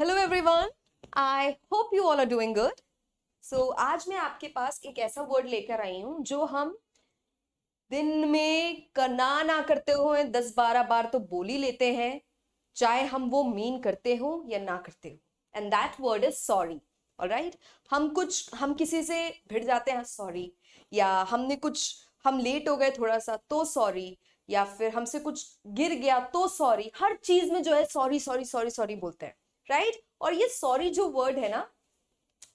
Hello everyone I hope you all are doing good so आज मैं आपके पास एक ऐसा वर्ड लेकर आई हूँ जो हम दिन में कना ना करते हुए दस बारह बार तो बोल ही लेते हैं चाहे हम वो मीन करते हो या ना करते हो and that word is sorry right हम कुछ हम किसी से भिड़ जाते हैं सॉरी या हमने कुछ हम लेट हो गए थोड़ा सा तो सॉरी या फिर हमसे कुछ गिर गया तो सॉरी हर चीज में जो है सॉरी सॉरी सॉरी सॉरी बोलते हैं राइट right? और ये सॉरी जो वर्ड है ना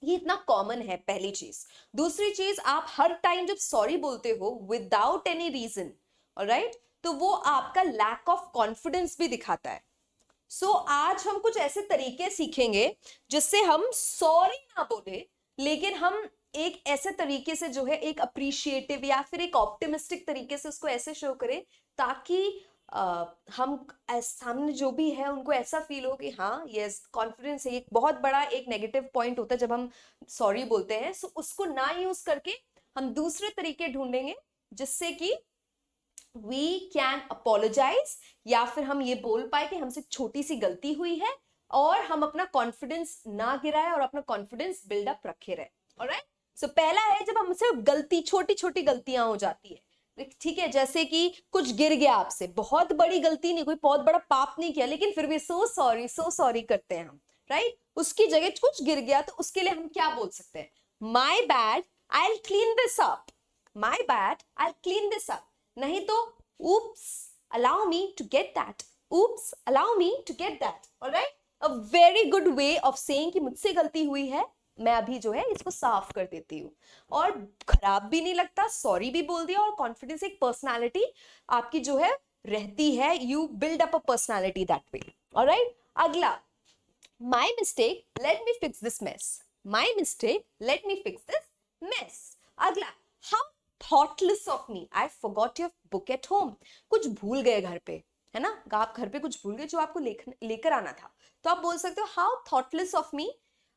ये इतना कॉमन है पहली चीज दूसरी चीज आप हर टाइम जब सॉरी बोलते हो विदाउट एनी रीजन राइट तो वो आपका लैक ऑफ कॉन्फिडेंस भी दिखाता है सो so, आज हम कुछ ऐसे तरीके सीखेंगे जिससे हम सॉरी ना बोले लेकिन हम एक ऐसे तरीके से जो है एक अप्रिशिएटिव या फिर एक ऑप्टिमिस्टिक तरीके से उसको ऐसे शो करें ताकि हम सामने जो भी है उनको ऐसा फील हो कि हाँ यस कॉन्फिडेंस है एक बहुत बड़ा एक नेगेटिव पॉइंट होता है जब हम सॉरी बोलते हैं सो उसको ना यूज करके हम दूसरे तरीके ढूंढेंगे जिससे कि वी कैन अपोलोजाइज या फिर हम ये बोल पाए कि हमसे छोटी सी गलती हुई है और हम अपना कॉन्फिडेंस ना गिराए और अपना कॉन्फिडेंस बिल्डअप रखे रहे right? सो पहला है जब हमसे गलती छोटी छोटी गलतियां हो जाती है ठीक है जैसे कि कुछ गिर गया आपसे बहुत बड़ी गलती नहीं कोई बहुत बड़ा पाप नहीं किया लेकिन फिर भी सो सॉरी सो सॉरी करते हैं हम राइट उसकी जगह कुछ गिर गया तो उसके लिए हम क्या बोल सकते हैं my bad I clean this up my bad I clean this up नहीं तो oops allow me to get that oops allow me to get that और right a very good way of say मुझसे गलती हुई है मैं अभी जो है इसको साफ कर देती हूँ और खराब भी नहीं लगता सॉरी भी बोल दिया और कॉन्फिडेंस एक पर्सनैलिटी आपकी जो है रहती है you build up a personality that way और अगला my mistake let me fix this mess my mistake let me fix this mess अगला हम thoughtless of me I forgot your book at home कुछ भूल गए घर पे है ना आप घर पे कुछ भूल गए जो आपको लेकर आना था तो आप बोल सकते हो how thoughtless of me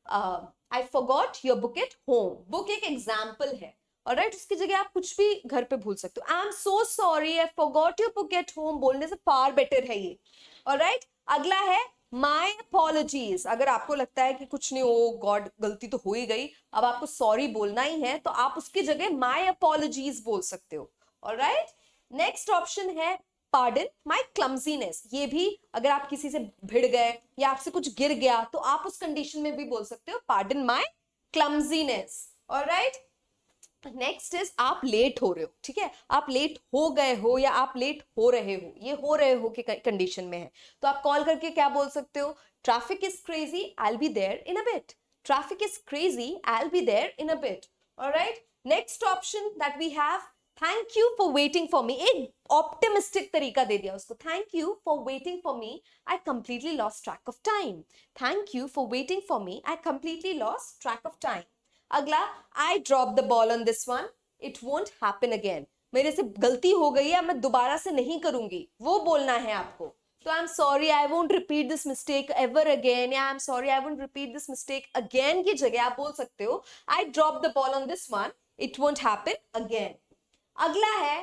I forgot your book at home book एक एग्जाम्पल है और राइट उसकी जगह आप कुछ भी घर पे भूल सकते हो I am so sorry I forgot your book at home बोलने से फार बेटर है ये और राइट अगला है माई अपॉलोजीज अगर आपको लगता है कि कुछ नहीं हो गॉड गलती तो हो ही गई अब आपको सॉरी बोलना ही है तो आप उसकी जगह माई अपॉलोजीज बोल सकते हो और राइट नेक्स्ट ऑप्शन है पार्डन माई क्लमजीनेस ये भी अगर आप किसी से भिड़ गए या आपसे कुछ गिर गया तो आप उस कंडीशन में भी बोल सकते हो पार्डन माई क्लमजीनेस और राइट नेक्स्ट इज आप लेट हो रहे हो ठीक है आप लेट हो गए हो या आप लेट हो रहे हो ये हो रहे हो कि कंडीशन में है तो आप कॉल करके क्या बोल सकते हो traffic is crazy I'll be there in a bit traffic is crazy I'll be there in a bit और right next option that we have thank you for waiting for me एक optimistic तरीका दे दिया उसको thank you for waiting for me I completely lost track of time thank you for waiting for me I completely lost track of time अगला I drop the ball on this one it won't happen again मेरे से गलती हो गई है मैं दोबारा से नहीं करूंगी वो बोलना है आपको तो I am sorry I won't repeat this mistake ever again या I am sorry I won't repeat this mistake again की जगह आप बोल सकते हो I drop the ball on this one it won't happen again अगला है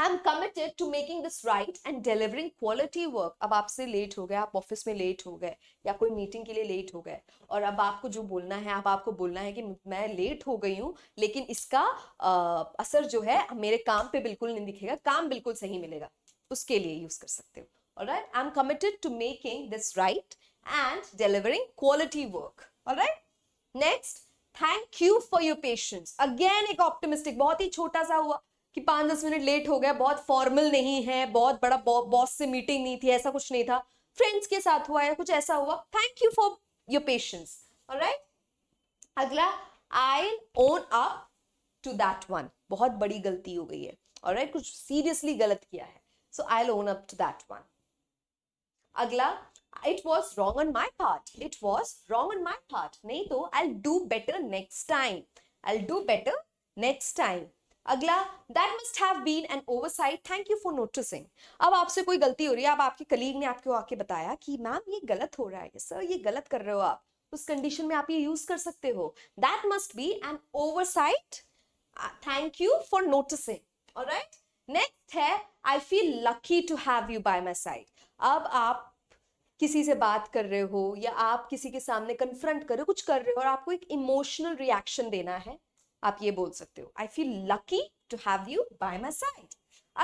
I am committed to making this right and delivering quality work अब आपसे लेट हो गए आप ऑफिस में लेट हो गए या कोई मीटिंग के लिए लेट हो गए और अब आपको जो बोलना है अब आपको बोलना है कि मैं लेट हो गई हूँ लेकिन इसका आ, असर जो है मेरे काम पे बिल्कुल नहीं दिखेगा काम बिल्कुल सही मिलेगा उसके लिए यूज कर सकते हो और right I am committed to making this right and delivering quality work और right next thank you for your patience again एक ऑप्टिमिस्टिक बहुत ही छोटा सा हुआ कि पांच दस मिनट लेट हो गया बहुत फॉर्मल नहीं है बहुत बड़ा बॉस से मीटिंग नहीं थी ऐसा कुछ नहीं था फ्रेंड्स के साथ हुआ या कुछ ऐसा हुआ thank you for your patience right अगला I own up to that one बहुत बड़ी गलती हो गई है और राइट कुछ सीरियसली गलत किया है so I own up to that one अगला it was wrong on my part it was wrong on my part नहीं तो I do better next time I do better next time अगला that must have been an oversight thank you for noticing अब आपसे कोई गलती हो रही है अब आपके कलीग ने आपको आके बताया कि मैम ये गलत हो रहा है सर ये गलत कर रहे हो आप उस कंडीशन में आप ये यूज कर सकते हो that must be an oversight thank you for noticing alright next है I feel lucky to have you by my side अब आप किसी से बात कर रहे हो या आप किसी के सामने कन्फ्रंट कर रहे हो कुछ कर रहे हो और आपको एक इमोशनल रिएक्शन देना है आप ये बोल सकते हो I feel lucky to have you by my side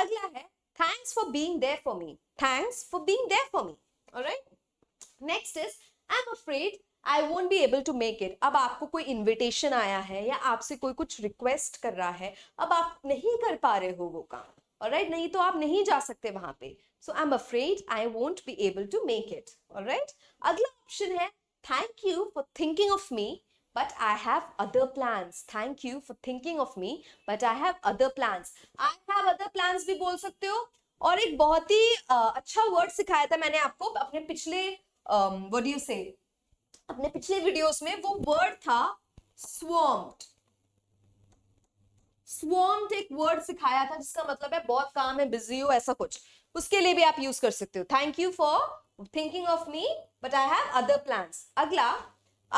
अगला है thanks for being there for me thanks for being there for me alright next is I am afraid I won't be able to make it अब आपको कोई invitation आया है या आपसे कोई कुछ रिक्वेस्ट कर रहा है अब आप नहीं कर पा रहे हो वो काम राइट नहीं तो आप नहीं जा सकते वहां पे so I am afraid I won't be able to make it right अगला ऑप्शन है thank you for thinking of me but I have other plans. Thank you for thinking of me but I have other plans. I have other plans भी बोल सकते हो और एक बहुत ही uh, अच्छा वर्ड सिखाया था मैंने आपको अपने पिछले um, what do you say? अपने पिछले वीडियोस में वो वर्ड था swamped. स्वॉम्ड तो एक वर्ड सिखाया था जिसका मतलब है बहुत काम है बिजी हो ऐसा कुछ उसके लिए भी आप यूज कर सकते हो thank you for thinking of me but I have other plan अगला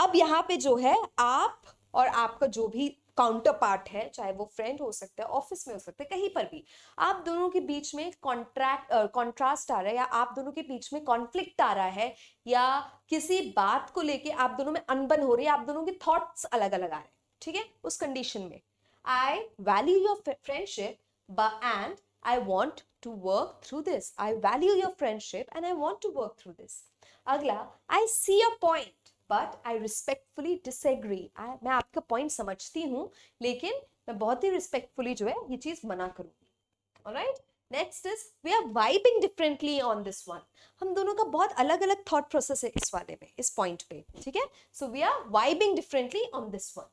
अब यहाँ पे जो है आप और आपका जो भी काउंटर पार्ट है चाहे वो फ्रेंड हो सकता है ऑफिस में हो सकता है कहीं पर भी आप दोनों के बीच में कॉन्ट्रैक्ट कॉन्ट्रास्ट आ रहा है या आप दोनों के बीच में कॉन्फ्लिक्ट आ रहा है या किसी बात को लेके आप दोनों में अनबन हो रही है आप दोनों के थॉट्स अलग अलग आ रहे हैं ठीक है उस कंडीशन में I value your friendship but and I want to work through this. I value your friendship and I want to work through this. Agla, I see your point but I respectfully disagree. I, मैं आपका point समझती हूँ लेकिन मैं बहुत ही respectfully जो है ये चीज़ मना करूँगी Alright? Next is we are vibing differently on this one हम दोनों का बहुत अलग अलग थॉट प्रोसेस है इस वाले में इस पॉइंट पे ठीक है so we are vibing differently on this one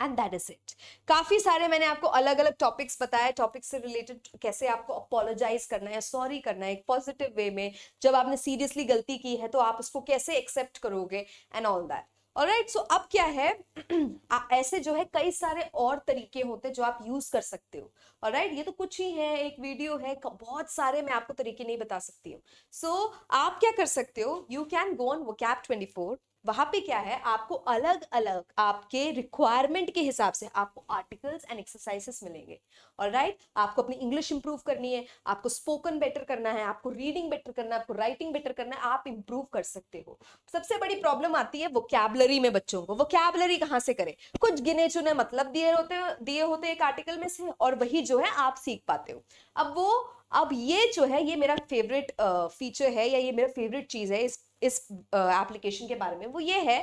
and that is it काफी सारे मैंने आपको अलग अलग टॉपिक्स बताया टॉपिक्स से रिलेटेड कैसे आपको अपोलोजाइज करना है सॉरी करना है एक पॉजिटिव वे में जब आपने सीरियसली गलती की है तो आप उसको कैसे एक्सेप्ट करोगे एंड ऑल दैट और राइट सो अब क्या है ऐसे जो है कई सारे और तरीके होते हैं जो आप यूज कर सकते हो और राइट ये तो कुछ ही है एक वीडियो है बहुत सारे मैं आपको तरीके नहीं बता सकती हूँ सो so, आप क्या कर सकते हो यू कैन गो ऑन वो कैप ट्वेंटी फोर वहां पे क्या है आपको अलग अलग आपके रिक्वायरमेंट के हिसाब से आपको आर्टिकल्स एंड एक्सरसाइजेस मिलेंगे और राइट right? आपको अपनी इंग्लिश इंप्रूव करनी है आपको स्पोकन बेटर करना है आपको रीडिंग बेटर करना है आपको राइटिंग बेटर करना है आप इंप्रूव कर सकते हो सबसे बड़ी प्रॉब्लम आती है वोकेबलरी में बच्चों को वोकेबलरी कहाँ से करें कुछ गिने चुने मतलब दिए होते दिए होते एक आर्टिकल में से और वही जो है आप सीख पाते हो अब वो अब ये जो है ये मेरा फेवरेट फीचर है या ये मेरा फेवरेट चीज़ है इस इस एप्लीकेशन के बारे में वो ये है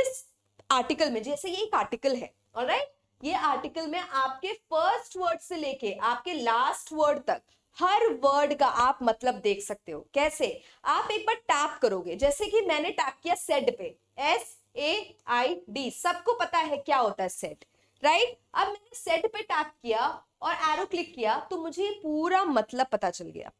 इस आर्टिकल में जैसे ये एक आर्टिकल है और राइट ये आर्टिकल में आपके फर्स्ट वर्ड से लेके आपके लास्ट वर्ड तक हर वर्ड का आप मतलब देख सकते हो कैसे आप एक बार टैप करोगे जैसे कि मैंने टैप किया सेड पे एस ए आई डी सबको पता है क्या होता है सेट राइट अब मैंने सेट पे टैप किया और एरो क्लिक किया तो मुझे पूरा मतलब पता चल गया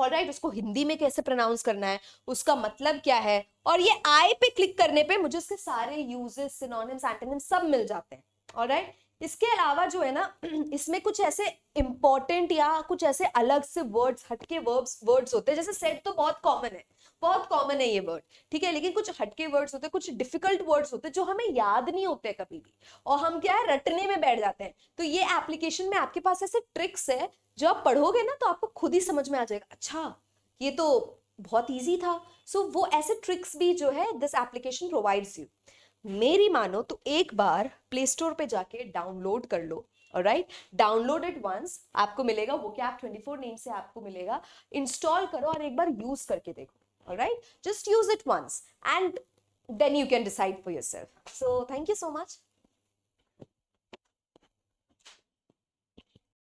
ऑल राइट right, उसको हिंदी में कैसे प्रोनाउंस करना है उसका मतलब क्या है और ये आई पे क्लिक करने पे मुझे उसके सारे यूजेस सिनोनिम्स एंटोनिम्स सब मिल जाते हैं ऑल राइट right? इसके अलावा जो है ना इसमें कुछ ऐसे इंपॉर्टेंट या कुछ ऐसे अलग से वर्ड्स हटके वर्ब्स वर्ड्स होते हैं जैसे सेट तो बहुत कॉमन है बहुत कॉमन है ये वर्ड ठीक है लेकिन कुछ हटके वर्ड्स होते हैं कुछ डिफिकल्ट वर्ड्स होते हैं जो हमें याद नहीं होते कभी भी और हम क्या है रटने में बैठ जाते हैं तो ये एप्लीकेशन में आपके पास ऐसे ट्रिक्स है जो आप पढ़ोगे ना तो आपको खुद ही समझ में आ जाएगा अच्छा ये तो बहुत ईजी था सो so, वो ऐसे ट्रिक्स भी जो है दिस एप्लीकेशन प्रोवाइड्स यू मेरी मानो तो एक बार प्ले स्टोर पे जाके डाउनलोड कर लो राइट डाउनलोड इट वंस आपको मिलेगा वो क्या ट्वेंटी फोर नेम से आपको मिलेगा इंस्टॉल करो और एक बार यूज करके देखो right just use it once and then you can decide for yourself so thank you so much